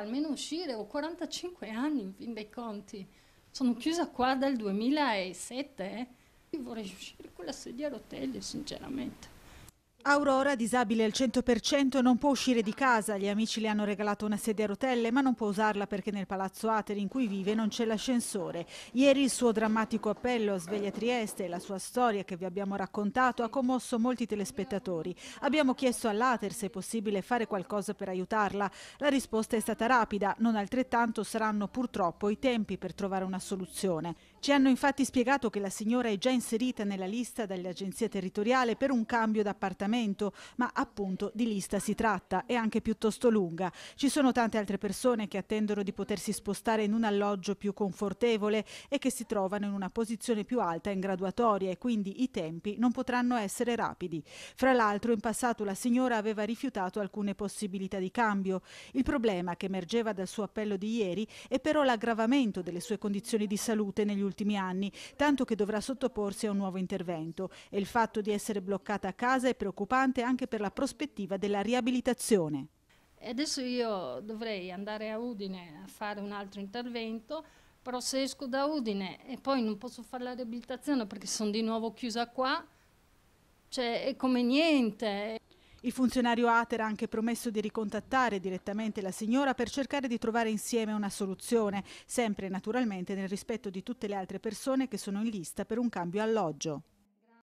almeno uscire, ho 45 anni in fin dei conti, sono chiusa qua dal 2007, eh. Io vorrei uscire con la sedia a rotelle sinceramente. Aurora, disabile al 100%, non può uscire di casa. Gli amici le hanno regalato una sedia a rotelle, ma non può usarla perché nel palazzo Ater in cui vive non c'è l'ascensore. Ieri il suo drammatico appello a Sveglia Trieste e la sua storia che vi abbiamo raccontato ha commosso molti telespettatori. Abbiamo chiesto all'Ater se è possibile fare qualcosa per aiutarla. La risposta è stata rapida, non altrettanto saranno purtroppo i tempi per trovare una soluzione. Ci hanno infatti spiegato che la signora è già inserita nella lista dall'agenzia territoriale per un cambio d'appartamento cambiamento, ma appunto di lista si tratta e anche piuttosto lunga. Ci sono tante altre persone che attendono di potersi spostare in un alloggio più confortevole e che si trovano in una posizione più alta in graduatoria e quindi i tempi non potranno essere rapidi. Fra l'altro in passato la signora aveva rifiutato alcune possibilità di cambio. Il problema che emergeva dal suo appello di ieri è però l'aggravamento delle sue condizioni di salute negli ultimi anni, tanto che dovrà sottoporsi a un nuovo intervento e il fatto di essere bloccata a casa è preoccupante preoccupante anche per la prospettiva della riabilitazione. Adesso io dovrei andare a Udine a fare un altro intervento, però se esco da Udine e poi non posso fare la riabilitazione perché sono di nuovo chiusa qua, cioè è come niente. Il funzionario Ater ha anche promesso di ricontattare direttamente la signora per cercare di trovare insieme una soluzione, sempre naturalmente nel rispetto di tutte le altre persone che sono in lista per un cambio alloggio.